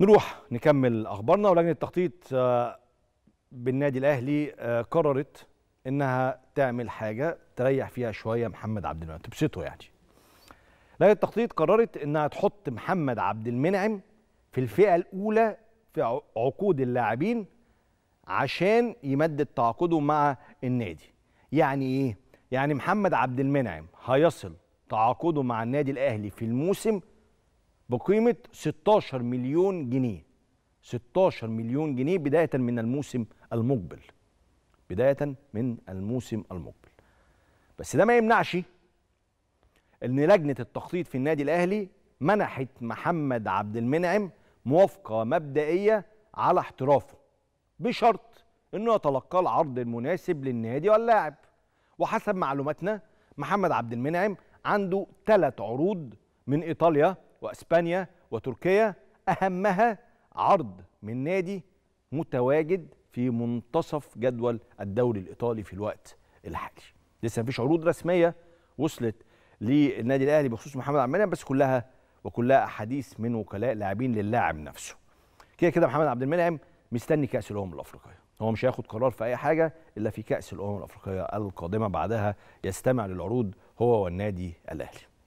نروح نكمل اخبارنا ولجنه التخطيط آه، بالنادي الاهلي آه، قررت انها تعمل حاجه تريح فيها شويه محمد عبد المنعم تبسطه يعني لجنه التخطيط قررت انها تحط محمد عبد المنعم في الفئه الاولى في عقود اللاعبين عشان يمدد تعاقده مع النادي يعني ايه يعني محمد عبد المنعم هيصل تعاقده مع النادي الاهلي في الموسم بقيمه 16 مليون جنيه 16 مليون جنيه بدايه من الموسم المقبل بدايه من الموسم المقبل بس ده ما يمنعش ان لجنه التخطيط في النادي الاهلي منحت محمد عبد المنعم موافقه مبدئيه على احترافه بشرط انه يتلقى العرض المناسب للنادي واللاعب وحسب معلوماتنا محمد عبد المنعم عنده ثلاث عروض من ايطاليا واسبانيا وتركيا اهمها عرض من نادي متواجد في منتصف جدول الدوري الايطالي في الوقت الحالي لسه مفيش عروض رسميه وصلت للنادي الاهلي بخصوص محمد عبد المنعم بس كلها وكلها احاديث من وكلاء لاعبين للاعب نفسه كده كده محمد عبد المنعم مستني كاس الامم الافريقيه هو مش هياخد قرار في اي حاجه الا في كاس الامم الافريقيه القادمه بعدها يستمع للعروض هو والنادي الاهلي